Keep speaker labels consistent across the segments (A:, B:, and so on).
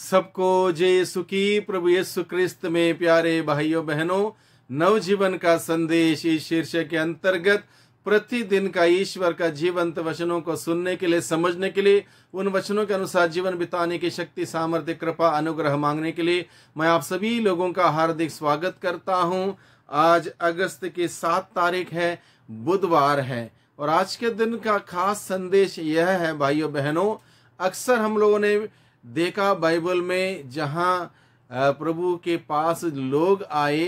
A: सबको जय सुखी प्रभु यीशु क्रिस्त में प्यारे भाइयों बहनों नवजीवन का संदेश इस शीर्षक के अंतर्गत प्रतिदिन का ईश्वर का जीवंत वचनों को सुनने के लिए समझने के लिए उन वचनों के अनुसार जीवन बिताने की शक्ति सामर्थ्य कृपा अनुग्रह मांगने के लिए मैं आप सभी लोगों का हार्दिक स्वागत करता हूं आज अगस्त की सात तारीख है बुधवार है और आज के दिन का खास संदेश यह है भाइयों बहनों अक्सर हम लोगों ने देखा बाइबल में जहाँ प्रभु के पास लोग आए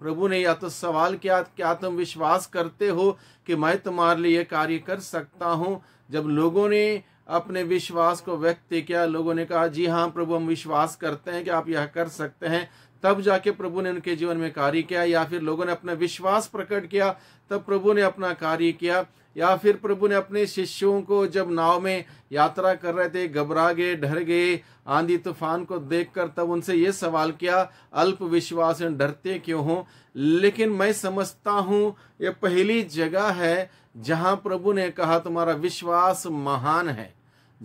A: प्रभु ने या तो सवाल किया क्या तुम विश्वास करते हो कि मैं तुम्हारे लिए कार्य कर सकता हूँ जब लोगों ने अपने विश्वास को व्यक्त किया लोगों ने कहा जी हाँ प्रभु हम विश्वास करते हैं कि आप यह कर सकते हैं तब जाके प्रभु ने उनके जीवन में कार्य किया या फिर लोगों ने अपना विश्वास प्रकट किया तब प्रभु ने अपना कार्य किया या फिर प्रभु ने अपने शिष्यों को जब नाव में यात्रा कर रहे थे घबरा गए डर गए आंधी तूफान को देखकर तब उनसे ये सवाल किया अल्प विश्वास डरते क्यों हो लेकिन मैं समझता हूं ये पहली जगह है जहां प्रभु ने कहा तुम्हारा विश्वास महान है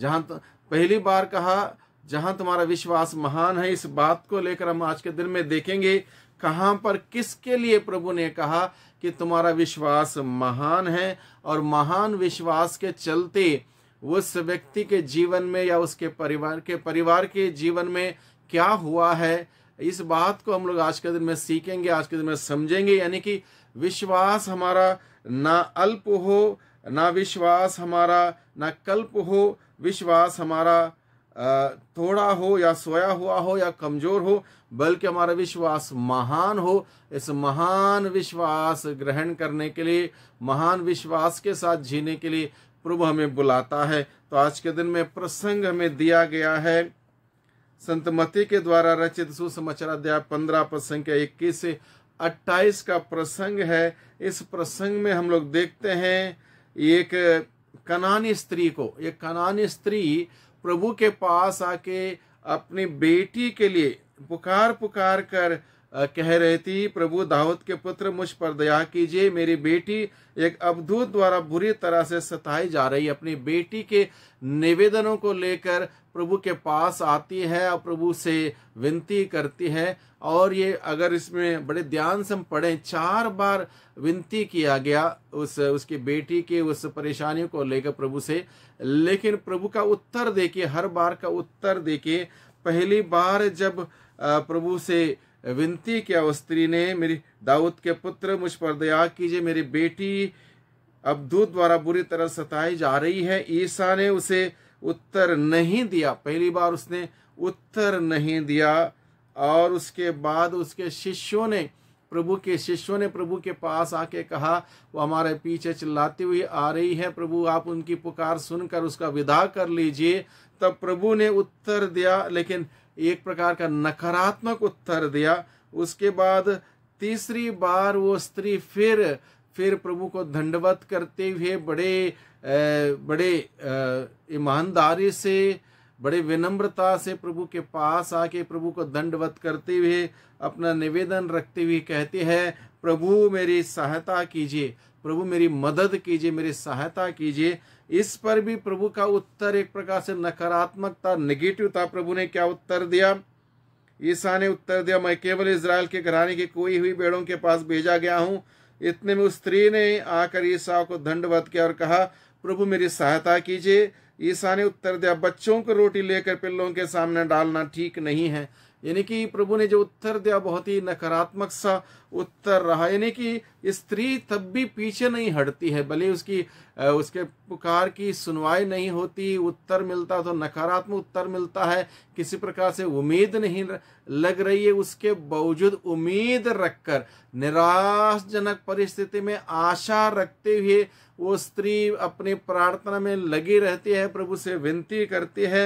A: तो पहली बार कहा जहां तुम्हारा विश्वास महान है इस बात को लेकर हम आज के दिन में देखेंगे कहाँ पर किसके लिए प्रभु ने कहा कि तुम्हारा विश्वास महान है और महान विश्वास के चलते उस व्यक्ति के जीवन में या उसके परिवार के परिवार के जीवन में क्या हुआ है इस बात को हम लोग आज के दिन में सीखेंगे आज के दिन में समझेंगे यानी कि विश्वास हमारा ना अल्प हो ना विश्वास हमारा ना कल्प हो विश्वास हमारा थोड़ा हो या सोया हुआ हो या कमजोर हो बल्कि हमारा विश्वास महान हो इस महान विश्वास ग्रहण करने के लिए महान विश्वास के साथ जीने के लिए प्रभु हमें बुलाता है तो आज के दिन में प्रसंग हमें दिया गया है संत मती के द्वारा रचित सुसमाचार अध्याय पंद्रह पर संख्या इक्कीस से अट्ठाईस का प्रसंग है इस प्रसंग में हम लोग देखते हैं एक कनानी स्त्री को एक कनानी स्त्री प्रभु के पास आके अपनी बेटी के लिए पुकार पुकार कर कह रही थी प्रभु दाऊद के पुत्र मुझ पर दया कीजिए मेरी बेटी एक अवधूत द्वारा बुरी तरह से सताई जा रही अपनी बेटी के निवेदनों को लेकर प्रभु के पास आती है और प्रभु से विनती करती है और ये अगर इसमें बड़े ध्यान से हम पढ़ें चार बार विनती किया गया उस उसकी बेटी के उस परेशानियों को लेकर प्रभु से लेकिन प्रभु का उत्तर देखिए हर बार का उत्तर देखिए पहली बार जब प्रभु से विनती किया उस स्त्री ने मेरी दाऊद के पुत्र मुझ पर दया कीजिए मेरी बेटी अब दूध द्वारा बुरी तरह सताई जा रही है ईसा ने उसे उत्तर नहीं दिया पहली बार उसने उत्तर नहीं दिया और उसके बाद उसके शिष्यों ने प्रभु के शिष्यों ने प्रभु के पास आके कहा वो हमारे पीछे चिल्लाती हुई आ रही है प्रभु आप उनकी पुकार सुनकर उसका विदा कर लीजिए तब प्रभु ने उत्तर दिया लेकिन एक प्रकार का नकारात्मक उत्तर दिया उसके बाद तीसरी बार वो स्त्री फिर फिर प्रभु को दंडवत करते हुए बड़े बड़े ईमानदारी से बड़े विनम्रता से प्रभु के पास आके प्रभु को दंडवत करते हुए अपना निवेदन रखते हुए कहते हैं प्रभु मेरी सहायता कीजिए प्रभु मेरी मदद कीजिए मेरी सहायता कीजिए इस पर भी प्रभु का उत्तर एक प्रकार से नकारात्मकता नेगेटिव था प्रभु ने क्या उत्तर दिया ईसा ने उत्तर दिया मैं केवल इसराइल के घराने के कोई हुई बेड़ों के पास भेजा गया हूँ इतने में उस स्त्री ने आकर ईसा को दंडवत किया और कहा प्रभु मेरी सहायता कीजिए ईसा ने उत्तर दिया बच्चों को रोटी लेकर पिल्लों के सामने डालना ठीक नहीं है यानी कि प्रभु ने जो उत्तर दिया बहुत ही नकारात्मक सा उत्तर रहा यानी कि स्त्री तब भी पीछे नहीं हटती है भले उसकी उसके पुकार की सुनवाई नहीं होती उत्तर मिलता तो नकारात्मक उत्तर मिलता है किसी प्रकार से उम्मीद नहीं लग रही है उसके बावजूद उम्मीद रखकर निराशजनक परिस्थिति में आशा रखते हुए वो स्त्री अपनी प्रार्थना में लगी रहती है है प्रभु से विनती करती है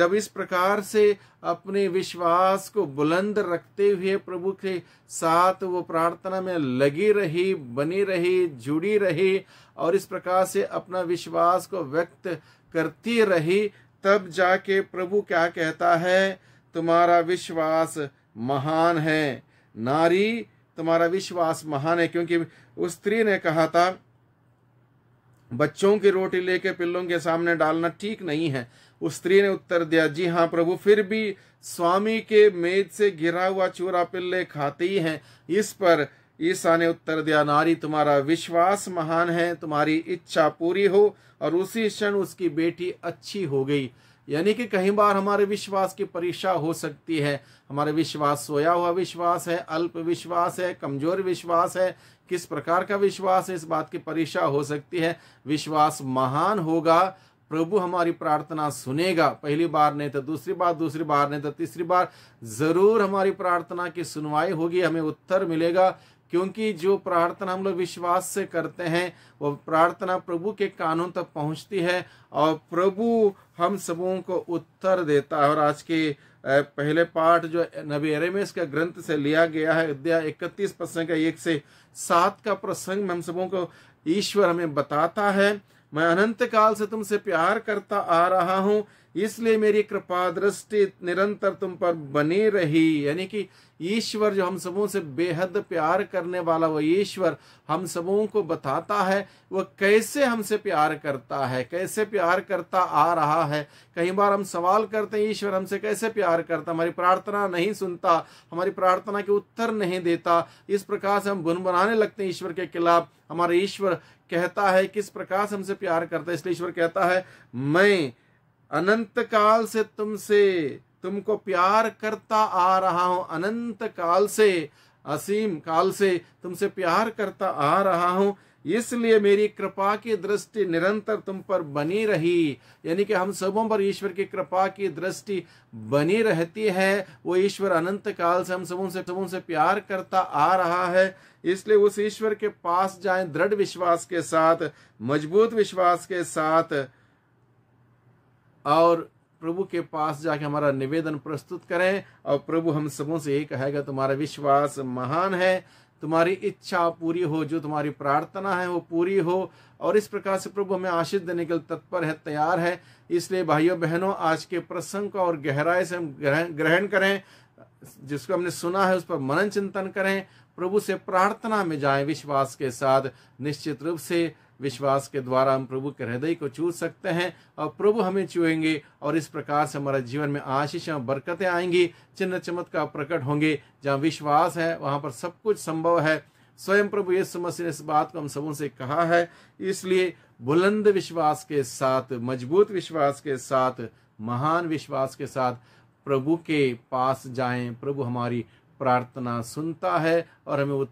A: जब इस प्रकार से अपने विश्वास को बुलंद रखते हुए प्रभु के साथ वो प्रार्थना में लगी रही बनी रही जुड़ी रही और इस प्रकार से अपना विश्वास को व्यक्त करती रही तब जाके प्रभु क्या कहता है तुम्हारा विश्वास महान है नारी तुम्हारा विश्वास महान है क्योंकि उस स्त्री ने कहा था बच्चों की रोटी लेके पिल्लों के सामने डालना ठीक नहीं है उस स्त्री ने उत्तर दिया जी हाँ प्रभु फिर भी स्वामी के मेज से गिरा हुआ चूरा पिल्ले खाते ही हैं इस पर ईसा ने उत्तर दिया नारी तुम्हारा विश्वास महान है तुम्हारी इच्छा पूरी हो और उसी क्षण उसकी बेटी अच्छी हो गई यानी कि कई बार हमारे विश्वास की परीक्षा हो सकती है हमारे विश्वास सोया हुआ विश्वास है अल्प विश्वास है कमजोर विश्वास है किस प्रकार का विश्वास है इस बात की परीक्षा हो सकती है विश्वास महान होगा प्रभु हमारी प्रार्थना सुनेगा पहली बार नहीं तो दूसरी बार दूसरी बार नहीं तो तीसरी बार जरूर हमारी प्रार्थना की सुनवाई होगी हमें उत्तर मिलेगा क्योंकि जो प्रार्थना हम लोग विश्वास से करते हैं वो प्रार्थना प्रभु के कानून तक पहुंचती है और प्रभु हम सबों को उत्तर देता है और आज के पहले पाठ जो नबी एरेमेस का ग्रंथ से लिया गया है अध्याय इकतीस प्रसंग का एक से सात का प्रसंग में हम सबों को ईश्वर हमें बताता है मैं अनंत काल से तुमसे प्यार करता आ रहा हूँ इसलिए मेरी कृपा दृष्टि निरंतर तुम पर बनी रही यानी कि ईश्वर जो हम सबों से बेहद प्यार करने वाला वह ईश्वर हम सबों को बताता है वह कैसे हमसे प्यार करता है कैसे प्यार करता आ रहा है कई बार हम सवाल करते हैं ईश्वर हमसे कैसे प्यार करता हमारी प्रार्थना नहीं सुनता हमारी प्रार्थना के उत्तर नहीं देता इस प्रकार से हम गुनगुनाने लगते हैं ईश्वर के खिलाफ हमारा ईश्वर कहता है किस प्रकार से हमसे प्यार करता है इसलिए ईश्वर कहता है मैं अनंत काल से तुमसे तुमको प्यार करता आ रहा हूं अनंत काल से असीम काल से तुमसे प्यार करता आ रहा हूं इसलिए मेरी कृपा की दृष्टि निरंतर तुम पर बनी रही यानी कि हम सबों पर ईश्वर की कृपा की दृष्टि बनी रहती है वो ईश्वर अनंत काल से हम सबों से सबों से प्यार करता आ रहा है इसलिए उस ईश्वर के पास जाएं दृढ़ विश्वास के साथ मजबूत विश्वास के साथ और प्रभु के पास जाके हमारा निवेदन प्रस्तुत करें और प्रभु हम सबों से यही कहेगा तुम्हारा विश्वास महान है तुम्हारी इच्छा पूरी हो जो तुम्हारी प्रार्थना है वो पूरी हो और इस प्रकार से प्रभु हमें आशीष देने के लिए तत्पर है तैयार है इसलिए भाइयों बहनों आज के प्रसंग को और गहराई से हम ग्रहण करें जिसको हमने सुना है उस पर मनन चिंतन करें प्रभु से प्रार्थना में जाएं विश्वास के साथ निश्चित रूप से विश्वास के द्वारा हम प्रभु के हृदय को चू सकते हैं और प्रभु हमें छुएंगे और इस प्रकार से हमारे जीवन में आशीष और बरकतें आएंगी चिन्ह चमत्कार प्रकट होंगे जहाँ विश्वास है वहाँ पर सब कुछ संभव है स्वयं प्रभु यीशु मसीह ने इस बात को हम सबों से कहा है इसलिए बुलंद विश्वास के साथ मजबूत विश्वास के साथ महान विश्वास के साथ प्रभु के पास जाएं प्रभु हमारी प्रार्थना सुनता है और हमें